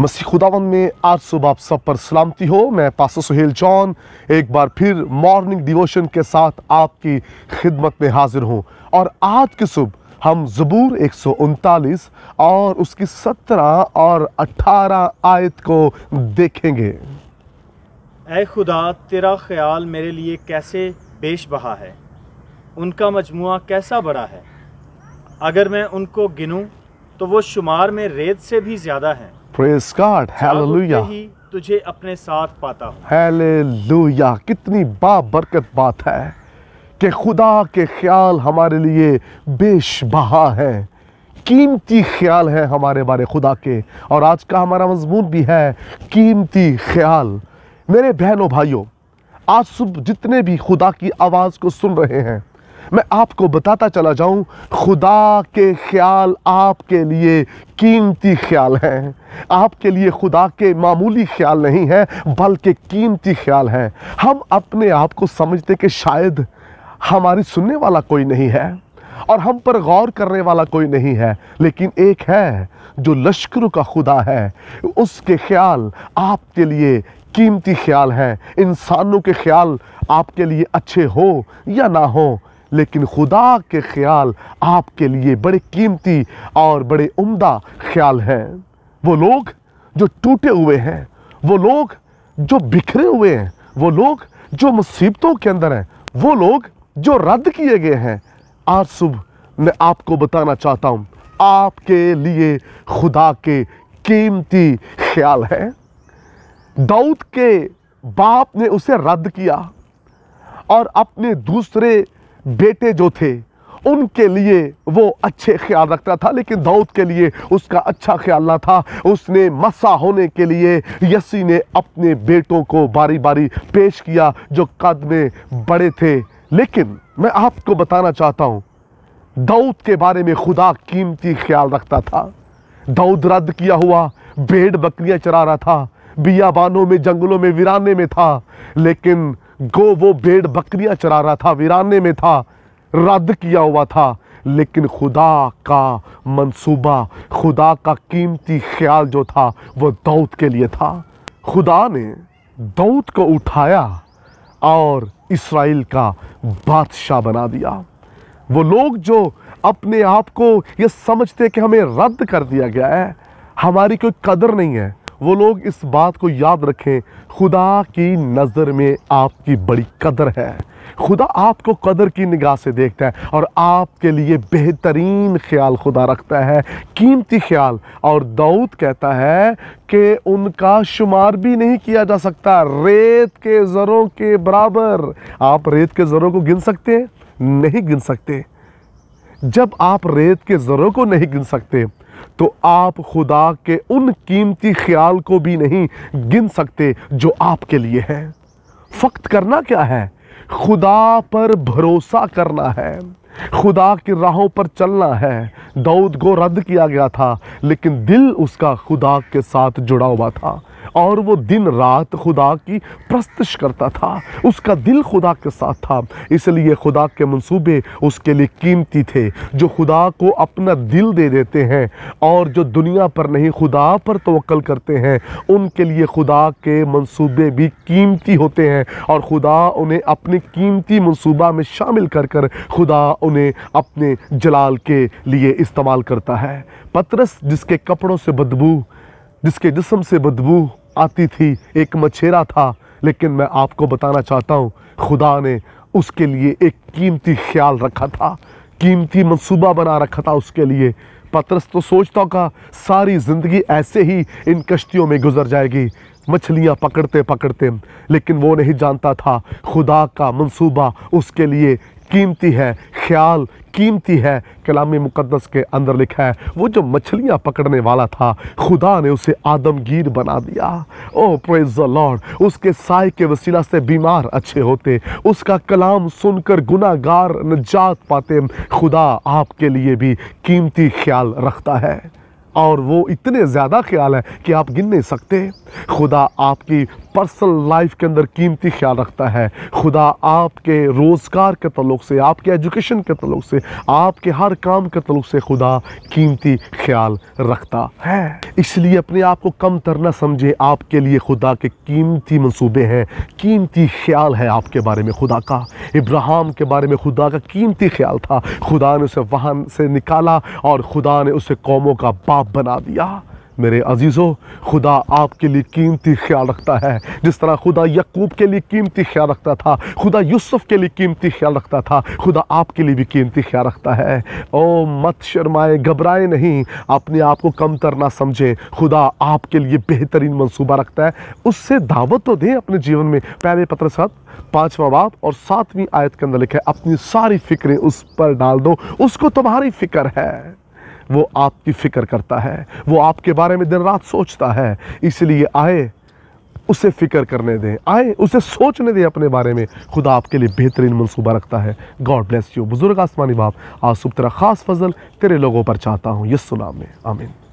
मसीह खुदावन में आज सुबह आप सब पर सलामती हो मैं पासो सुहेल जॉन एक बार फिर मॉर्निंग डिवोशन के साथ आपकी खिदमत में हाजिर हूँ और आज की सुबह हम ज़बूर एक और उसकी 17 और 18 आयत को देखेंगे ए खुदा तेरा ख्याल मेरे लिए कैसे बेश बहा है उनका मजमु कैसा बड़ा है अगर मैं उनको गिनूँ तो वो शुमार में रेत से भी ज़्यादा हैं प्रेज गॉड हालेलुया तुझे अपने साथ पाता हूँ हालेलुया कितनी बाबरकत बात है कि खुदा के ख्याल हमारे लिए बेश बहा है कीमती ख्याल है हमारे बारे खुदा के और आज का हमारा मजमून भी है कीमती ख्याल मेरे बहनों भाइयों आज सुबह जितने भी खुदा की आवाज़ को सुन रहे हैं मैं आपको बताता चला जाऊं खुदा के ख्याल आपके लिए कीमती ख्याल हैं आपके लिए खुदा के मामूली ख्याल नहीं हैं बल्कि कीमती ख्याल हैं हम अपने आप को समझते कि शायद हमारी सुनने वाला कोई नहीं है और हम पर गौर करने वाला कोई नहीं है लेकिन एक है जो लश्करों का खुदा है उसके ख्याल आपके लिए कीमती ख्याल हैं इंसानों के ख्याल आपके लिए अच्छे हो या ना हो लेकिन खुदा के ख्याल आपके लिए बड़े कीमती और बड़े उम्दा ख्याल हैं वो लोग जो टूटे हुए हैं वो लोग जो बिखरे हुए हैं वो लोग जो मुसीबतों के अंदर हैं वो लोग जो रद्द किए गए हैं आज सुबह मैं आपको बताना चाहता हूँ आपके लिए खुदा के कीमती ख्याल है दाऊद के बाप ने उसे रद्द किया और अपने दूसरे बेटे जो थे उनके लिए वो अच्छे ख्याल रखता था लेकिन दाऊद के लिए उसका अच्छा ख्याल ना था उसने मसा होने के लिए यसी ने अपने बेटों को बारी बारी पेश किया जो कद में बड़े थे लेकिन मैं आपको बताना चाहता हूँ दाऊद के बारे में खुदा कीमती ख्याल रखता था दाऊद रद्द किया हुआ भेड़ बकरियाँ चरा रहा था बियाबानों में जंगलों में वीराने में था लेकिन गो वो भेड़ बकरियां चरा रहा था वीराने में था रद्द किया हुआ था लेकिन खुदा का मंसूबा खुदा का कीमती ख्याल जो था वो दाऊद के लिए था खुदा ने दाऊद को उठाया और इसराइल का बादशाह बना दिया वो लोग जो अपने आप को ये समझते कि हमें रद्द कर दिया गया है हमारी कोई कदर नहीं है वो लोग इस बात को याद रखें खुदा की नज़र में आपकी बड़ी कदर है खुदा आपको कदर की निगाह से देखता है और आपके लिए बेहतरीन ख्याल खुदा रखता है कीमती ख्याल और दाऊद कहता है कि उनका शुमार भी नहीं किया जा सकता रेत के ज़रों के बराबर आप रेत के ज़रों को गिन सकते हैं नहीं गिन सकते जब आप रेत के ज़रों को नहीं गिन सकते तो आप खुदा के उन कीमती ख्याल को भी नहीं गिन सकते जो आपके लिए है फ़क्त करना क्या है खुदा पर भरोसा करना है खुदा की राहों पर चलना है दाऊद को रद्द किया गया था लेकिन दिल उसका खुदा के साथ जुड़ा हुआ था और वो दिन रात खुदा की प्रस्तश करता था उसका दिल खुदा के साथ था इसलिए खुदा के मंसूबे उसके लिए कीमती थे जो खुदा को अपना दिल दे देते हैं और जो दुनिया पर नहीं खुदा पर तवक्ल करते हैं उनके लिए खुदा के मंसूबे भी कीमती होते हैं और खुदा उन्हें अपने कीमती मंसूबा में शामिल कर कर खुदा उन्हें अपने जलाल के लिए इस्तेमाल करता है पतरस जिसके कपड़ों से बदबू जिसके जिसम से बदबू आती थी एक मछेरा था लेकिन मैं आपको बताना चाहता हूँ खुदा ने उसके लिए एक कीमती ख्याल रखा था कीमती मंसूबा बना रखा था उसके लिए पतरस तो सोचता का सारी ज़िंदगी ऐसे ही इन कश्तियों में गुजर जाएगी मछलियाँ पकड़ते पकड़ते लेकिन वो नहीं जानता था खुदा का मंसूबा उसके लिए कीमती है ख्याल कीमती है कलाम मुकदस के अंदर लिखा है वो जो मछलियाँ पकड़ने वाला था खुदा ने उसे आदमगीर बना दिया ओ प्रेज लॉर्ड उसके साय के वसीला से बीमार अच्छे होते उसका कलाम सुनकर गुनागार नजात पाते खुदा आपके लिए भी कीमती ख्याल रखता है और वो इतने ज़्यादा ख्याल है कि आप गिन नहीं सकते खुदा आपकी पर्सनल लाइफ के अंदर कीमती ख्याल रखता है खुदा आपके रोज़गार के तलुक़ से आपके एजुकेशन के तलुक़ से आपके हर काम के तलुक़ से खुदा कीमती ख्याल रखता है इसलिए अपने आप को कम तरना समझे आपके लिए खुदा के कीमती मंसूबे हैं कीमती ख्याल है आपके बारे में खुदा का इब्राहम के बारे में खुदा का कीमती ख्याल था खुदा ने उसे वाहन से निकाला और खुदा ने उसे कौमों का बाप बना दिया मेरे अजीज़ों खुदा आपके लिए कीमती ख्याल रखता है जिस तरह खुदा यकूब के लिए कीमती ख्याल रखता था खुदा यूसुफ के लिए कीमती ख्याल रखता था खुदा आपके लिए भी कीमती ख्याल रखता है ओ मत शर्माए घबराए नहीं अपने आप को कम तरना समझें खुदा आपके लिए बेहतरीन मनसूबा रखता है उससे दावत तो दें अपने जीवन में पहले पत्र साथ पाँचवा बाप और सातवीं आयत के अंदर लिखे अपनी सारी फिक्रें उस पर डाल दो उसको तुम्हारी फिक्र है वो आपकी फ़िक्र करता है वो आपके बारे में दिन रात सोचता है इसलिए आए उसे फ़िक्र करने दें आए उसे सोचने दें अपने बारे में खुदा आपके लिए बेहतरीन मनसूबा रखता है गॉड ब्लेस यू बुज़ुर्ग आसमानी बाप आज सुब तेरा ख़ास फजल तेरे लोगों पर चाहता हूँ यस्सुनाम में आमिन